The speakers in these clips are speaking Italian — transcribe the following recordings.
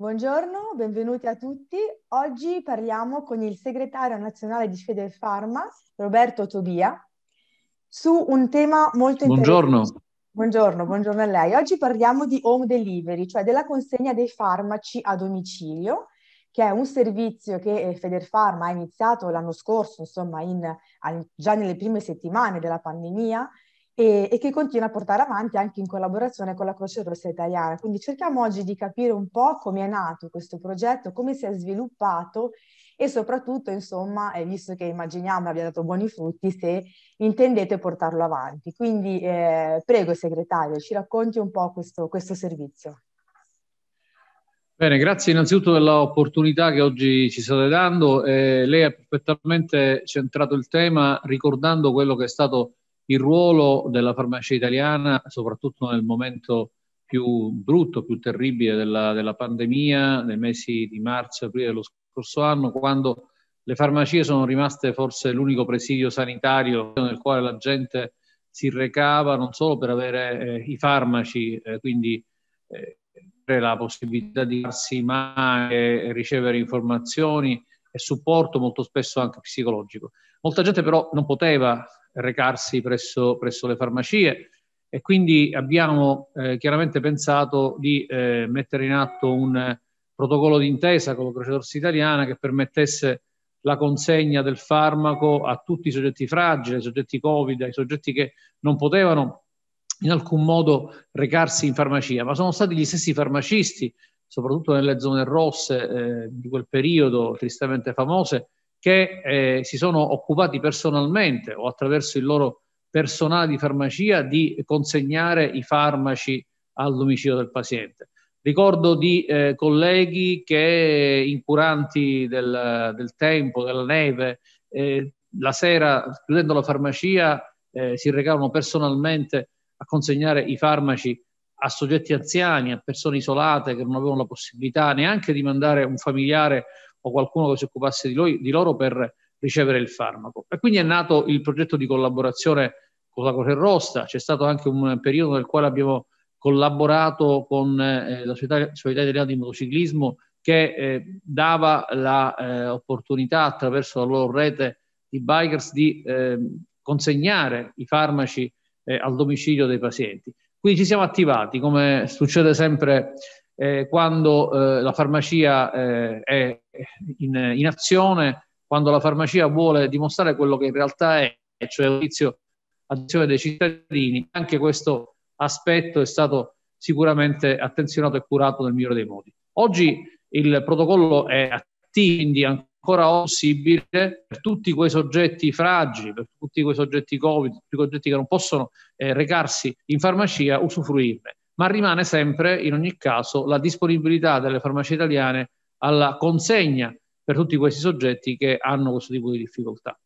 Buongiorno, benvenuti a tutti. Oggi parliamo con il segretario nazionale di Pharma, Roberto Tobia, su un tema molto buongiorno. interessante. Buongiorno. Buongiorno, a lei. Oggi parliamo di home delivery, cioè della consegna dei farmaci a domicilio, che è un servizio che Pharma eh, ha iniziato l'anno scorso, insomma, in, già nelle prime settimane della pandemia, e, e, che continua a portare avanti anche in collaborazione con la Croce Rossa Italiana. Quindi cerchiamo oggi di capire un po' come è nato questo progetto, come si è sviluppato e soprattutto, insomma, eh, visto che immaginiamo abbia dato buoni frutti, se intendete portarlo avanti. Quindi eh, prego segretario, ci racconti un po' questo, questo servizio. Bene, grazie innanzitutto dell'opportunità che oggi ci state dando. Eh, lei ha perfettamente centrato il tema ricordando quello che è stato il ruolo della farmacia italiana, soprattutto nel momento più brutto, più terribile della, della pandemia, nei mesi di marzo e aprile dello scorso anno, quando le farmacie sono rimaste forse l'unico presidio sanitario nel quale la gente si recava non solo per avere eh, i farmaci, eh, quindi eh, la possibilità di farsi male, ricevere informazioni e supporto molto spesso anche psicologico. Molta gente però non poteva recarsi presso, presso le farmacie e quindi abbiamo eh, chiaramente pensato di eh, mettere in atto un protocollo d'intesa con la Croce d'Orsa Italiana che permettesse la consegna del farmaco a tutti i soggetti fragili, ai soggetti Covid, ai soggetti che non potevano in alcun modo recarsi in farmacia, ma sono stati gli stessi farmacisti, soprattutto nelle zone rosse eh, di quel periodo tristemente famose, che eh, si sono occupati personalmente o attraverso il loro personale di farmacia di consegnare i farmaci al domicilio del paziente. Ricordo di eh, colleghi che incuranti del, del tempo, della neve, eh, la sera chiudendo la farmacia eh, si recavano personalmente a consegnare i farmaci a soggetti anziani, a persone isolate che non avevano la possibilità neanche di mandare un familiare o qualcuno che si occupasse di, lui, di loro per ricevere il farmaco. E quindi è nato il progetto di collaborazione con la Croce Rossa, c'è stato anche un periodo nel quale abbiamo collaborato con eh, la Società, Società, Italiana di Motociclismo che eh, dava l'opportunità eh, attraverso la loro rete di bikers di ehm, consegnare i farmaci eh, al domicilio dei pazienti. Quindi ci siamo attivati, come succede sempre eh, quando eh, la farmacia eh, è in, in, azione, quando la farmacia vuole dimostrare quello che in realtà è, cioè l'inizio azione dei cittadini, anche questo aspetto è stato sicuramente attenzionato e curato nel migliore dei modi. Oggi il protocollo è attivo, quindi ancora possibile per tutti quei soggetti fragili, per tutti quei soggetti Covid, tutti quei soggetti che non possono eh, recarsi in farmacia, usufruirne ma rimane sempre, in ogni caso, la disponibilità delle farmacie italiane alla consegna per tutti questi soggetti che hanno questo tipo di difficoltà.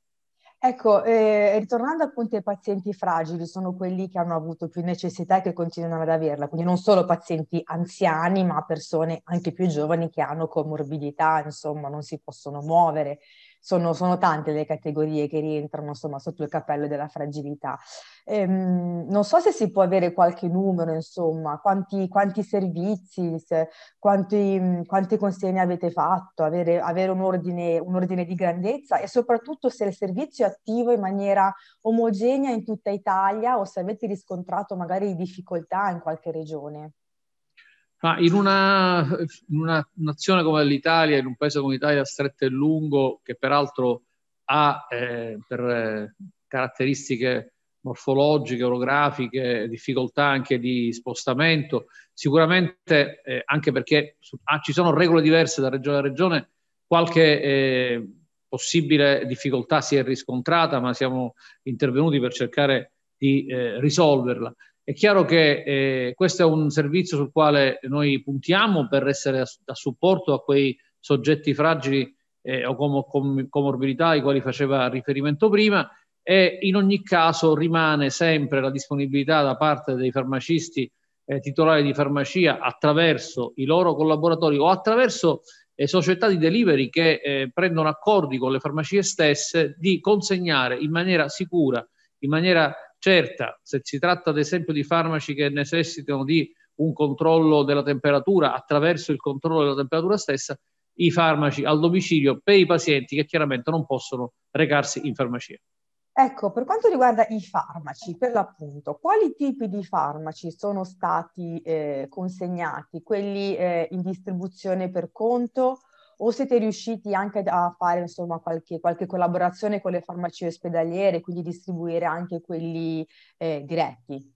Ecco, eh, ritornando appunto ai pazienti fragili, sono quelli che hanno avuto più necessità e che continuano ad averla, quindi non solo pazienti anziani, ma persone anche più giovani che hanno comorbidità, insomma, non si possono muovere sono, sono, tante le categorie che rientrano insomma, sotto il cappello della fragilità. Ehm, non so se si può avere qualche numero, insomma, quanti, quanti servizi, se, quanti, mm, quante consegne avete fatto, avere, avere un, ordine, un ordine di grandezza e soprattutto se il servizio è attivo in maniera omogenea in tutta Italia o se avete riscontrato magari difficoltà in qualche regione. Ma in, una, in una nazione come l'Italia, in un paese come l'Italia stretto e lungo, che peraltro ha eh, per eh, caratteristiche morfologiche, orografiche, difficoltà anche di spostamento, sicuramente eh, anche perché ah, ci sono regole diverse da regione a regione, qualche eh, possibile difficoltà si è riscontrata, ma siamo intervenuti per cercare di eh, risolverla. È chiaro che eh, questo è un servizio sul quale noi puntiamo per essere a, a supporto a quei soggetti fragili eh, o com, com, comorbidità ai quali faceva riferimento prima e in ogni caso rimane sempre la disponibilità da parte dei farmacisti eh, titolari di farmacia attraverso i loro collaboratori o attraverso eh, società di delivery che eh, prendono accordi con le farmacie stesse di consegnare in maniera sicura in maniera certa, se si tratta ad esempio di farmaci che necessitano di un controllo della temperatura attraverso il controllo della temperatura stessa, i farmaci al domicilio per i pazienti che chiaramente non possono recarsi in farmacia. Ecco, per quanto riguarda i farmaci, per l'appunto, quali tipi di farmaci sono stati eh, consegnati? Quelli eh, in distribuzione per conto o siete riusciti anche a fare insomma, qualche, qualche, collaborazione con le farmacie ospedaliere, quindi distribuire anche quelli eh, diretti?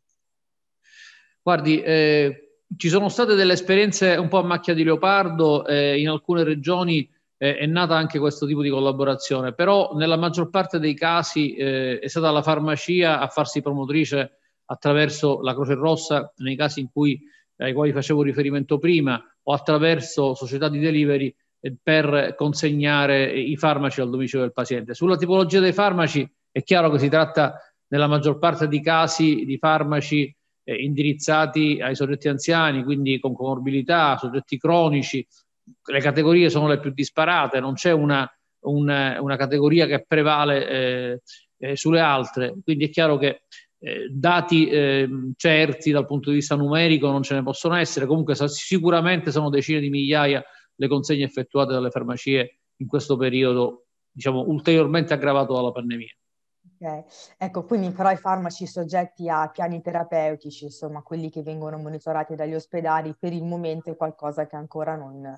Guardi, eh, ci sono state delle esperienze un po' a macchia di leopardo, eh, in alcune regioni eh, è nata anche questo tipo di collaborazione, però nella maggior parte dei casi eh, è stata la farmacia a farsi promotrice attraverso la Croce Rossa, nei casi cui, ai quali facevo riferimento prima, o attraverso società di delivery per consegnare i farmaci al domicilio del paziente. Sulla tipologia dei farmaci è chiaro che si tratta nella maggior parte dei casi di farmaci eh, indirizzati ai soggetti anziani, quindi con comorbilità, soggetti cronici. Le categorie sono le più disparate, non c'è una, una, una categoria che prevale eh, eh, sulle altre, quindi è chiaro che eh, dati ehm, certi dal punto di vista numerico non ce ne possono essere, comunque sicuramente sono decine di migliaia le consegne effettuate dalle farmacie in questo periodo, diciamo, ulteriormente aggravato dalla pandemia. Ok, Ecco, quindi però i farmaci soggetti a piani terapeutici, insomma, quelli che vengono monitorati dagli ospedali, per il momento è qualcosa che ancora non,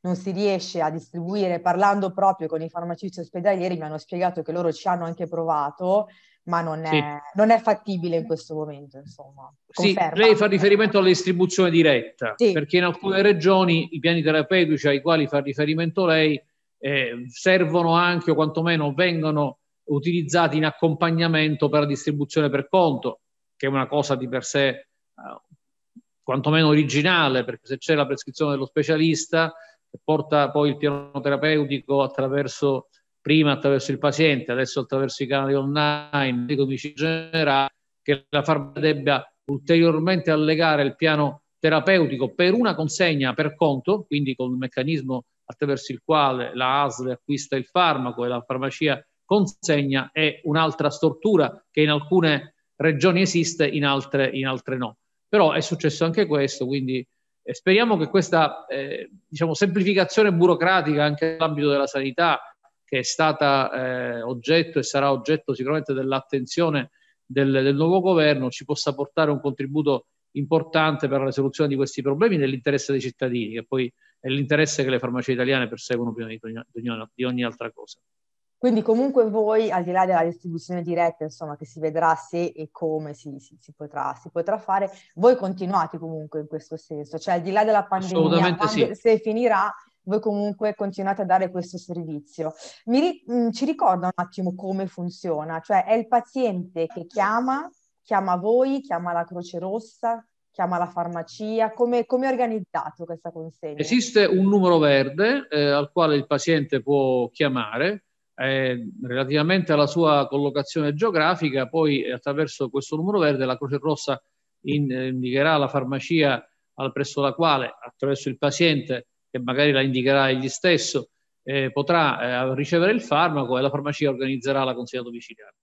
non si riesce a distribuire. Parlando proprio con i farmacisti ospedalieri mi hanno spiegato che loro ci hanno anche provato, ma non è, sì. non è, fattibile in questo momento, insomma. Sì, lei fa riferimento alla distribuzione diretta, sì. perché in alcune regioni i piani terapeutici ai quali fa riferimento lei eh, servono anche o quantomeno vengono utilizzati in accompagnamento per la distribuzione per conto, che è una cosa di per sé eh, quantomeno originale, perché se c'è la prescrizione dello specialista che porta poi il piano terapeutico attraverso prima attraverso il paziente, adesso attraverso i canali online, il medico generale, che la farmacia debba ulteriormente allegare il piano terapeutico per una consegna per conto, quindi con il meccanismo attraverso il quale la ASL acquista il farmaco e la farmacia consegna, è un'altra stortura che in alcune regioni esiste, in altre, in altre no. Però è successo anche questo, quindi eh, speriamo che questa eh, diciamo, semplificazione burocratica anche nell'ambito della sanità, che è stata eh, oggetto e sarà oggetto sicuramente dell'attenzione del, del, nuovo governo, ci possa portare un contributo importante per la risoluzione di questi problemi nell'interesse dei cittadini, che poi è l'interesse che le farmacie italiane perseguono prima di, di, ogni, di ogni altra cosa. Quindi comunque voi, al di là della distribuzione diretta, insomma, che si vedrà se e come si, si, si, potrà, si potrà, fare, voi continuate comunque in questo senso, cioè al di là della pandemia, quando, sì. se finirà, voi comunque continuate a dare questo servizio. Mi, mh, mm, ci ricorda un attimo come funziona, cioè è il paziente che chiama, chiama voi, chiama la Croce Rossa, chiama la farmacia? Come, è organizzato questa consegna? Esiste un numero verde eh, al quale il paziente può chiamare. Eh, relativamente alla sua collocazione geografica, poi attraverso questo numero verde la Croce Rossa in, indicherà la farmacia presso la quale, attraverso il paziente, che magari la indicherà egli stesso, eh, potrà eh, ricevere il farmaco e la farmacia organizzerà la consegna domiciliare.